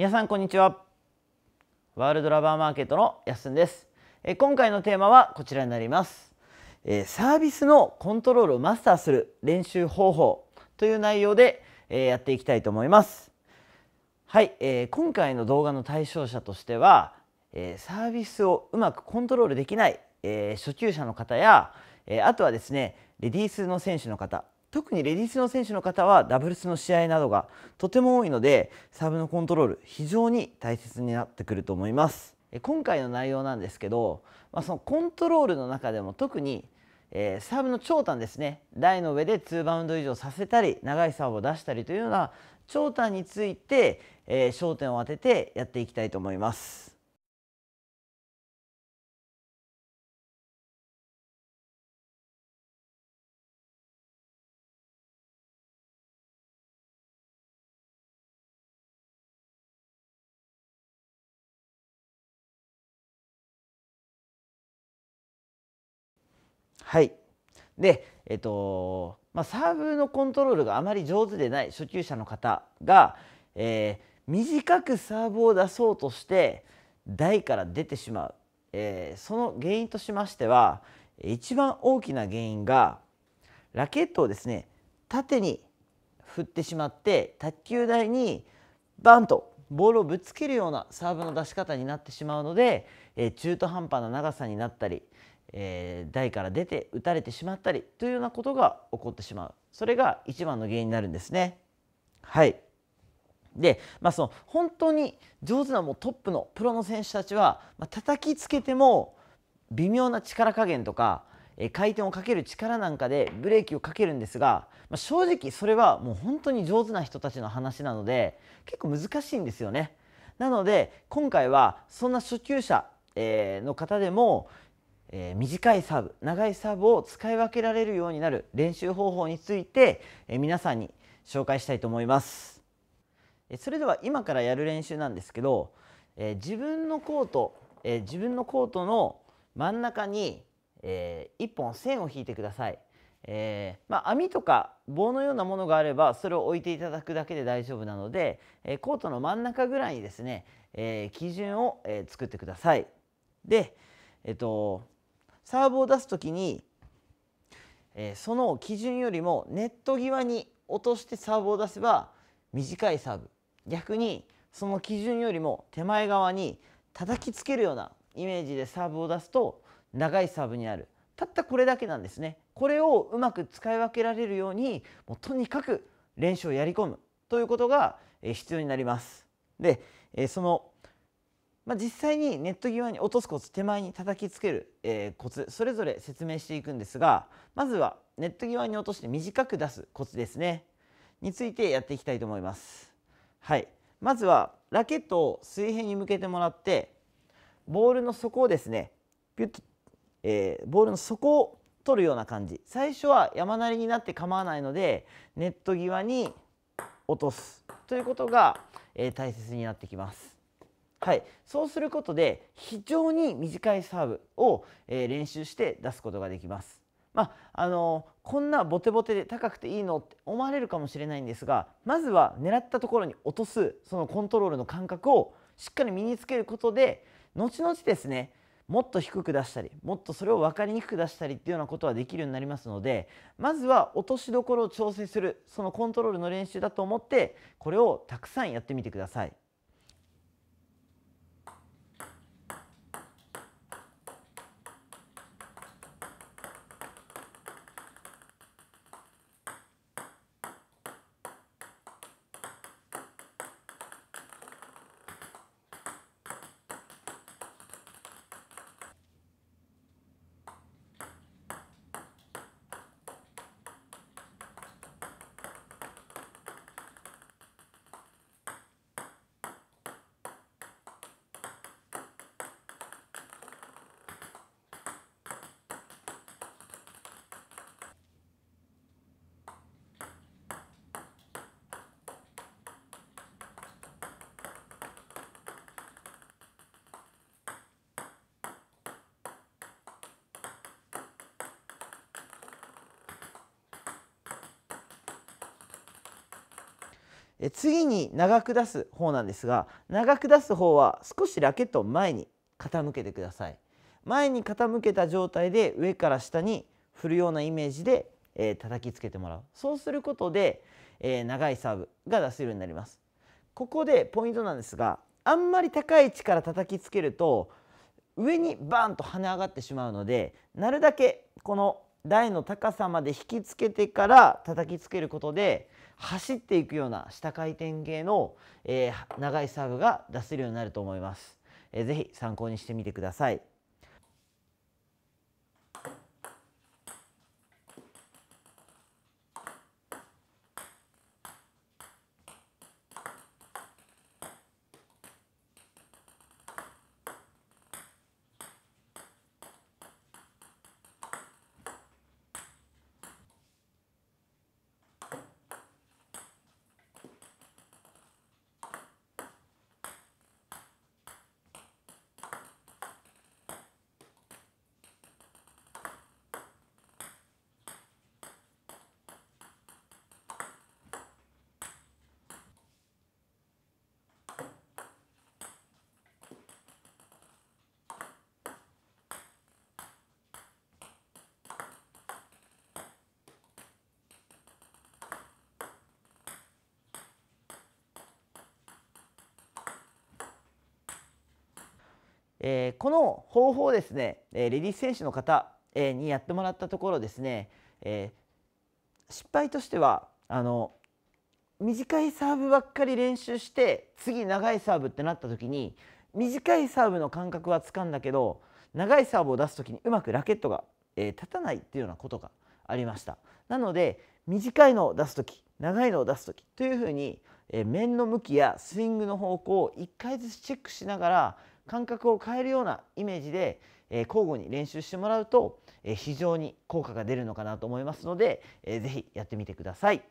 皆さんこんにちはワールドラバーマーケットのやすんですえ今回のテーマはこちらになりますえサービスのコントロールをマスターする練習方法という内容でえやっていきたいと思いますはい、えー、今回の動画の対象者としては、えサービスをうまくコントロールできない、え初級者の方や、えあとはですねレディースの選手の方特にレディースの選手の方はダブルスの試合などがとても多いのでサーブのコントロール非常に大切になってくると思います今回の内容なんですけど、まあ、そのコントロールの中でも特に、えー、サーブの長短ですね台の上で2バウンド以上させたり長いサーブを出したりというような長短について、えー、焦点を当ててやっていきたいと思いますはい。で、えっと、まあ、サーブのコントロールがあまり上手でない初級者の方が、えー、短くサーブを出そうとして台から出てしまう、えー、その原因としましては一番大きな原因がラケットをですね縦に振ってしまって卓球台にバンとボールをぶつけるようなサーブの出し方になってしまうので、えー、中途半端な長さになったりえー、台から出て打たれてしまったりというようなことが起こってしまうそれが一番の原因になるんですね。はいで、まあ、その本当に上手なもうトップのプロの選手たちは、まあ、叩きつけても微妙な力加減とか、えー、回転をかける力なんかでブレーキをかけるんですが、まあ、正直それはもう本当に上手な人たちの話なので結構難しいんですよね。なので今回はそんな初級者の方でもえー、短いサーブ長いサーブを使い分けられるようになる練習方法について、えー、皆さんに紹介したいと思います、えそれでは今からやる練習なんですけど、え自分のコート、え自分のコートの真ん中に、え1本線を引いてください、えまあ、網とか棒のようなものがあればそれを置いていただくだけで大丈夫なので、えコートの真ん中ぐらいにですね、え基準を、え作ってくださいでえっとサーブを出す時に、えー、その基準よりもネット際に落としてサーブを出せば短いサーブ逆にその基準よりも手前側に叩きつけるようなイメージでサーブを出すと長いサーブになるたったこれだけなんですねこれをうまく使い分けられるようにもうとにかく練習をやり込むということが必要になりますでそのまあ、実際にネット際に落とすコツ手前に叩きつける、えー、コツそれぞれ説明していくんですがまずはネット際に落として短く出すコツですねについてやっていきたいと思います。はい、まずはラケットを水平に向けてもらってボールの底をですねピュッと、えー、ボールの底を取るような感じ最初は山なりになって構わないのでネット際に落とすということが、えー、大切になってきます。はい、そうすることで非常に短いサーブを、えー、練習して出すことができます。まあ、あのこんなボテボテで高くていいのって思われるかもしれないんですがまずは狙ったところに落とすそのコントロールの感覚をしっかり身につけることで後々ですねもっと低く出したりもっとそれを分かりにくく出したりっていうようなことはできるようになりますのでまずは落としどころを調整するそのコントロールの練習だと思ってこれをたくさんやってみてください。え次に長く出す方なんですが長く出す方は少しラケットを前に傾けてください前に傾けた状態で上から下に振るようなイメージで、えー、叩きつけてもらうそうすることで、えー、長いサーブが出せるようになりますここでポイントなんですがあんまり高い位置から叩きつけると上にバーンと跳ね上がってしまうのでなるだけこの台の高さまで引きつけてから叩きつけることで走っていくような下回転系の、えー、長いサーブが出せるようになると思います。えー、ぜひ参考にしてみてください。えー、この方法をですね、えレディース選手の方、えにやってもらったところですね、え失敗としてはあの短いサーブばっかり練習して次長いサーブってなった時に短いサーブの感覚はつかんだけど長いサーブを出す時にうまくラケットが、え立たないっていうようなことがありました。なので短いのを出す時長いのを出す時というふうに、え面の向きやスイングの方向を1回ずつチェックしながら感覚を変えるようなイメージで、え交互に練習してもらうと、え非常に効果が出るのかなと思いますので、えー、ぜひやってみてください。